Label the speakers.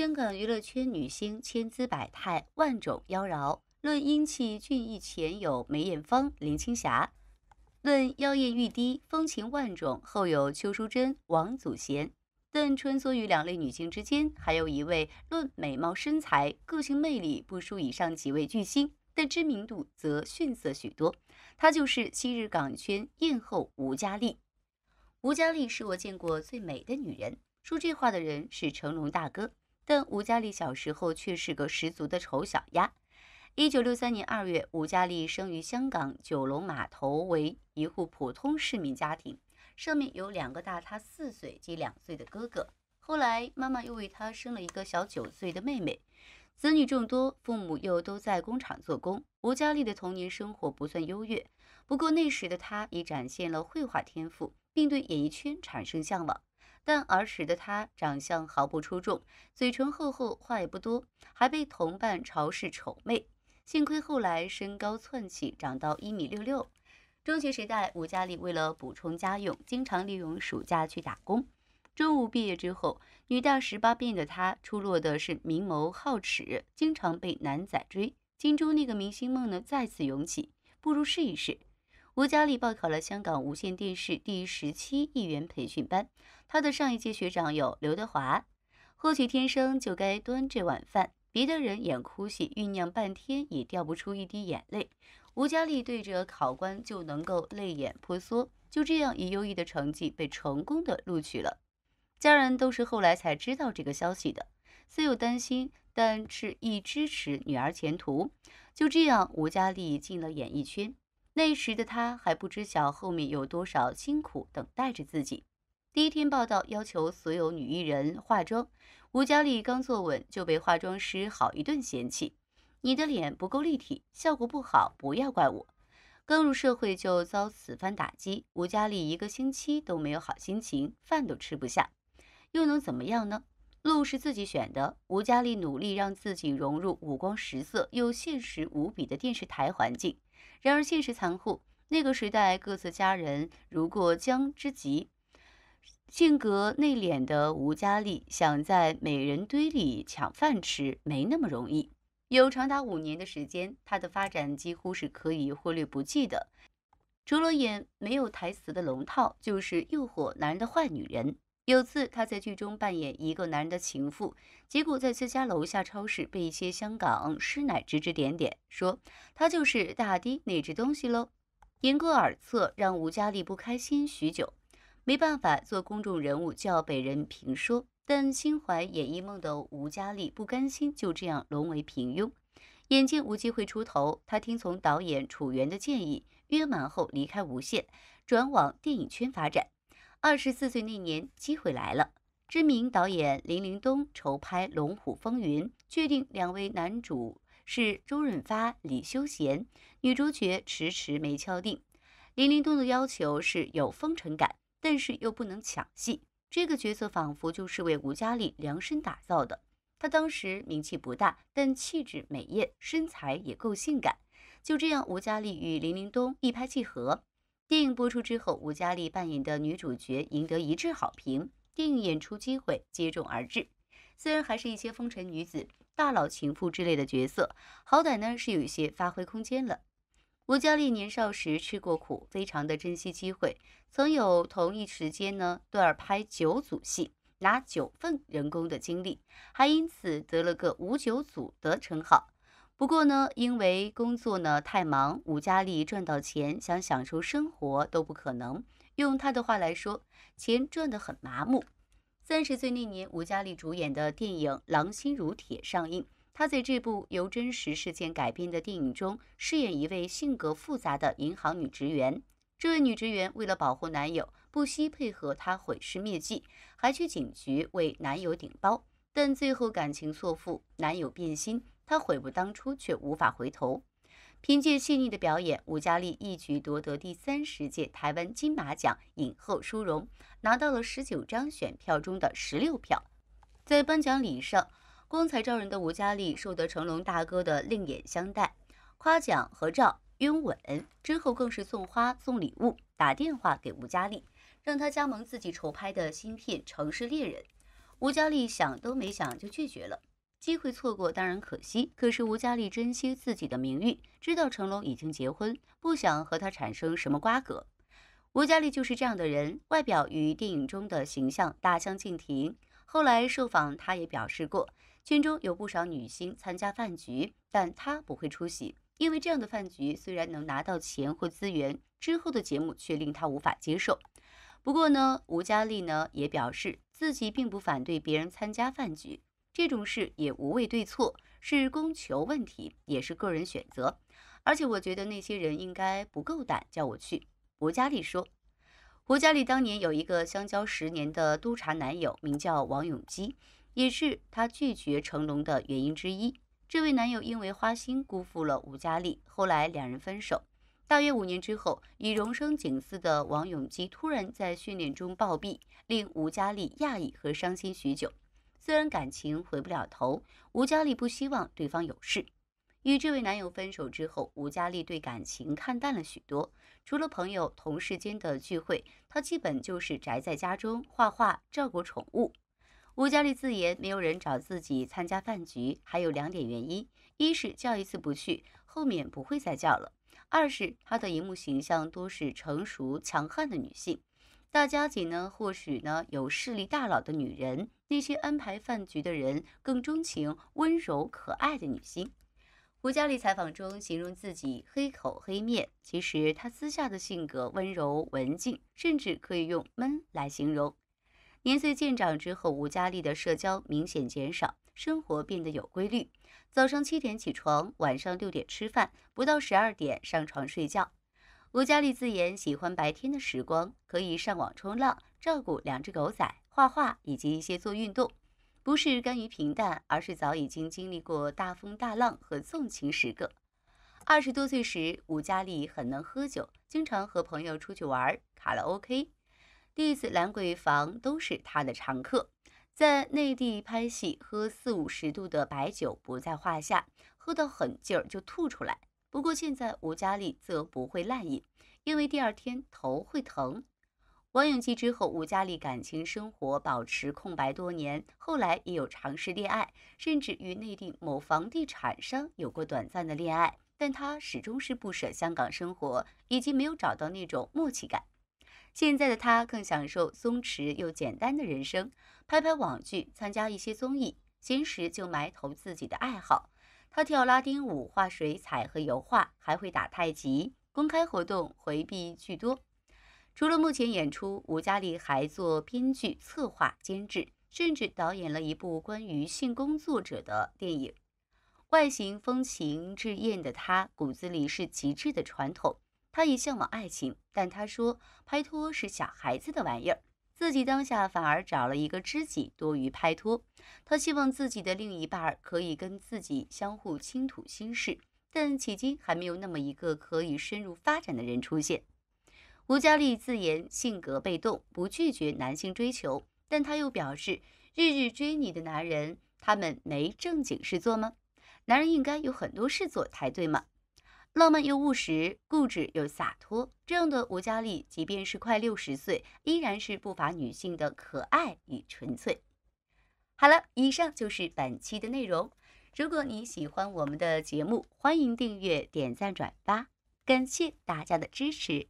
Speaker 1: 香港娱乐圈女星千姿百态，万种妖娆。论英气俊逸，前有梅艳芳、林青霞；论妖艳欲滴，风情万种，后有邱淑贞、王祖贤。但穿梭于两类女星之间，还有一位论美貌、身材、个性、魅力不输以上几位巨星，但知名度则逊色许多。她就是昔日港圈艳后吴嘉丽。吴嘉丽是我见过最美的女人。说这话的人是成龙大哥。但吴佳丽小时候却是个十足的丑小鸭。1963年2月，吴佳丽生于香港九龙码头，为一户普通市民家庭，上面有两个大她四岁及两岁的哥哥，后来妈妈又为她生了一个小九岁的妹妹。子女众多，父母又都在工厂做工，吴佳丽的童年生活不算优越。不过那时的她已展现了绘画天赋，并对演艺圈产生向往。但儿时的他长相毫不出众，嘴唇厚厚，话也不多，还被同伴嘲视丑妹。幸亏后来身高窜起，长到一米六六。中学时代，吴佳丽为了补充家用，经常利用暑假去打工。中五毕业之后，女大十八变的她，出落的是明眸皓齿，经常被男仔追。心中那个明星梦呢，再次涌起，不如试一试。吴佳丽报考了香港无线电视第十七艺员培训班。他的上一届学长有刘德华，或许天生就该端这碗饭。别的人演哭戏酝酿半天也掉不出一滴眼泪，吴佳丽对着考官就能够泪眼婆娑，就这样以优异的成绩被成功的录取了。家人都是后来才知道这个消息的，虽有担心，但是一支持女儿前途。就这样，吴佳丽进了演艺圈。那时的她还不知晓后面有多少辛苦等待着自己。第一天报道要求所有女艺人化妆，吴佳丽刚坐稳就被化妆师好一顿嫌弃：“你的脸不够立体，效果不好，不要怪我。”刚入社会就遭此番打击，吴佳丽一个星期都没有好心情，饭都吃不下，又能怎么样呢？路是自己选的，吴佳丽努力让自己融入五光十色又现实无比的电视台环境。然而现实残酷，那个时代各色佳人如过江之鲫。性格内敛的吴佳丽想在美人堆里抢饭吃，没那么容易。有长达五年的时间，她的发展几乎是可以忽略不计的，除了演没有台词的龙套，就是诱惑男人的坏女人。有次她在剧中扮演一个男人的情妇，结果在自家楼下超市被一些香港师奶指指点点，说她就是大堤那只东西喽，言过耳侧，让吴佳丽不开心许久。没办法，做公众人物就要被人评说。但心怀演艺梦的吴佳丽不甘心就这样沦为平庸，眼见无机会出头，她听从导演楚原的建议，约满后离开无线，转往电影圈发展。二十四岁那年，机会来了，知名导演林林东筹拍《龙虎风云》，确定两位男主是周润发、李修贤，女主角迟迟没敲定。林林东的要求是有风尘感。但是又不能抢戏，这个角色仿佛就是为吴佳丽量身打造的。她当时名气不大，但气质美艳，身材也够性感。就这样，吴佳丽与林林东一拍即合。电影播出之后，吴佳丽扮演的女主角赢得一致好评，电影演出机会接踵而至。虽然还是一些风尘女子、大佬情妇之类的角色，好歹呢是有一些发挥空间了。吴佳丽年少时吃过苦，非常的珍惜机会。曾有同一时间呢，对儿拍九组戏，拿九份人工的经历，还因此得了个“五九组”的称号。不过呢，因为工作呢太忙，吴佳丽赚到钱，想享受生活都不可能。用他的话来说，钱赚得很麻木。三十岁那年，吴佳丽主演的电影《狼心如铁》上映。她在这部由真实事件改编的电影中饰演一位性格复杂的银行女职员。这位女职员为了保护男友，不惜配合他毁尸灭迹，还去警局为男友顶包。但最后感情错付，男友变心，她悔不当初却无法回头。凭借细腻的表演，吴佳丽一举夺得第三十届台湾金马奖影后殊荣，拿到了十九张选票中的十六票。在颁奖礼上。光彩照人的吴佳丽受得成龙大哥的另眼相待，夸奖、合照、拥吻之后，更是送花、送礼物、打电话给吴佳丽，让他加盟自己筹拍的新片《城市猎人》。吴佳丽想都没想就拒绝了，机会错过当然可惜。可是吴佳丽珍惜自己的名誉，知道成龙已经结婚，不想和他产生什么瓜葛。吴佳丽就是这样的人，外表与电影中的形象大相径庭。后来受访，他也表示过。圈中有不少女星参加饭局，但她不会出席，因为这样的饭局虽然能拿到钱或资源，之后的节目却令她无法接受。不过呢，吴佳丽呢也表示自己并不反对别人参加饭局，这种事也无谓对错，是供求问题，也是个人选择。而且我觉得那些人应该不够胆叫我去。吴佳丽说，吴佳丽当年有一个相交十年的督察男友，名叫王永基。也是她拒绝成龙的原因之一。这位男友因为花心辜负了吴嘉丽，后来两人分手。大约五年之后，已荣升警司的王永基突然在训练中暴毙，令吴嘉丽讶异和伤心许久。虽然感情回不了头，吴嘉丽不希望对方有事。与这位男友分手之后，吴嘉丽对感情看淡了许多，除了朋友、同事间的聚会，她基本就是宅在家中画画、照顾宠物。胡佳丽自言没有人找自己参加饭局，还有两点原因：一是叫一次不去，后面不会再叫了；二是她的荧幕形象多是成熟强悍的女性，大家姐呢，或许呢有势力大佬的女人，那些安排饭局的人更钟情温柔可爱的女星。胡佳丽采访中形容自己黑口黑面，其实她私下的性格温柔文静，甚至可以用闷来形容。年岁渐长之后，吴佳丽的社交明显减少，生活变得有规律。早上七点起床，晚上六点吃饭，不到十二点上床睡觉。吴佳丽自言喜欢白天的时光，可以上网冲浪、照顾两只狗仔、画画以及一些做运动。不是甘于平淡，而是早已经经历过大风大浪和纵情十个。二十多岁时，吴佳丽很能喝酒，经常和朋友出去玩、卡拉 OK。第子兰桂坊都是他的常客，在内地拍戏喝四五十度的白酒不在话下，喝到狠劲儿就吐出来。不过现在吴嘉丽则不会滥饮，因为第二天头会疼。王永基之后，吴嘉丽感情生活保持空白多年，后来也有尝试恋爱，甚至与内地某房地产商有过短暂的恋爱，但她始终是不舍香港生活，以及没有找到那种默契感。现在的他更享受松弛又简单的人生，拍拍网剧，参加一些综艺，闲时就埋头自己的爱好。他跳拉丁舞、画水彩和油画，还会打太极。公开活动回避居多。除了目前演出，吴嘉丽还做编剧、策划、监制，甚至导演了一部关于性工作者的电影。外形风情至艳的他，骨子里是极致的传统。他也向往爱情，但他说拍拖是小孩子的玩意儿，自己当下反而找了一个知己，多于拍拖。他希望自己的另一半可以跟自己相互倾吐心事，但迄今还没有那么一个可以深入发展的人出现。吴佳丽自言性格被动，不拒绝男性追求，但她又表示，日日追你的男人，他们没正经事做吗？男人应该有很多事做才对吗？浪漫又务实，固执又洒脱，这样的吴佳丽，即便是快六十岁，依然是不乏女性的可爱与纯粹。好了，以上就是本期的内容。如果你喜欢我们的节目，欢迎订阅、点赞、转发，感谢大家的支持。